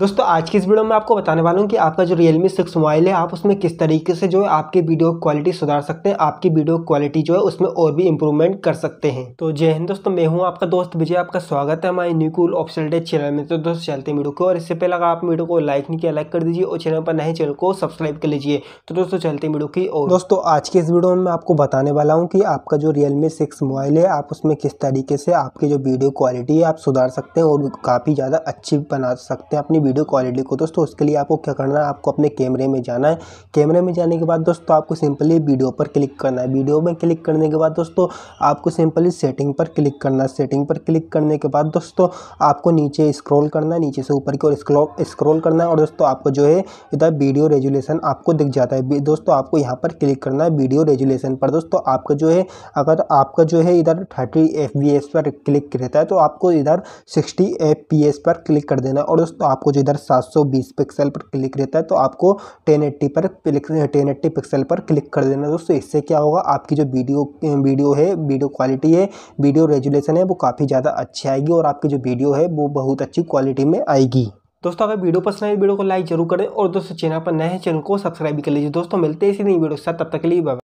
दोस्तों आज की इस वीडियो में आपको बताने वाला हूँ कि आपका जो रियलमी सिक्स मोबाइल है आप उसमें किस तरीके से जो है आपकी वीडियो क्वालिटी सुधार सकते हैं आपकी वीडियो क्वालिटी जो है उसमें और भी इंप्रूवमेंट कर सकते हैं तो जय हिंद दोस्तों मैं हूँ आपका दोस्त विजय आपका स्वागत है हमारे न्यूकूल डे चैनल में तो दोस्त चलते वीडियो को और इससे पहले अगर आप वीडियो को लाइक नहीं किया लाइक कर दीजिए और चैनल पर नए चैनल को सब्सक्राइब कर लीजिए तो दोस्तों चलते वीडियो की और दोस्तों आज की इस वीडियो में आपको बताने वाला हूँ कि आपका जो रियलमी सिक्स मोबाइल है आप उसमें किस तरीके से आपकी जो वीडियो क्वालिटी है आप सुधार सकते हैं और काफ़ी ज़्यादा अच्छी बना सकते हैं अपनी वीडियो क्वालिटी को दोस्तों उसके लिए आपको क्या करना है आपको अपने कैमरे में जाना है कैमरे में जाने के बाद दोस्तों आपको सिंपली वीडियो पर क्लिक करना है वीडियो में क्लिक करने के बाद दोस्तों आपको सिंपली सेटिंग पर क्लिक करना है सेटिंग पर क्लिक करने के बाद दोस्तों आपको नीचे स्क्रॉल करना है नीचे से ऊपर की ओर स्क्रॉल करना है और दोस्तों आपको जो है इधर वीडियो रेजुलेशन आपको दिख जाता है दोस्तों आपको यहाँ पर क्लिक करना है वीडियो रेजुलेशन पर दोस्तों आपका जो है अगर आपका जो है इधर थर्टी एफ पर क्लिक रहता है तो आपको इधर सिक्सटी एफ पर क्लिक कर देना और दोस्तों आपको जो जो इधर 720 पिक्सल पर क्लिक रहता है तो आपको 1080 पर टेन एट्टी पिक्सल पर क्लिक कर देना दोस्तों इससे क्या होगा आपकी जो वीडियो वीडियो है वीडियो क्वालिटी है वीडियो रेजुलेशन है वो काफ़ी ज़्यादा अच्छी आएगी और आपकी जो वीडियो है वो बहुत अच्छी क्वालिटी में आएगी दोस्तों अगर वीडियो पसंद आए वीडियो को लाइक जरूर करें और दोस्तों चैनल पर नए चैनल को सब्सक्राइब भी कर लीजिए दोस्तों मिलते हैं इसी नई वीडियो के साथ तब तक के लिए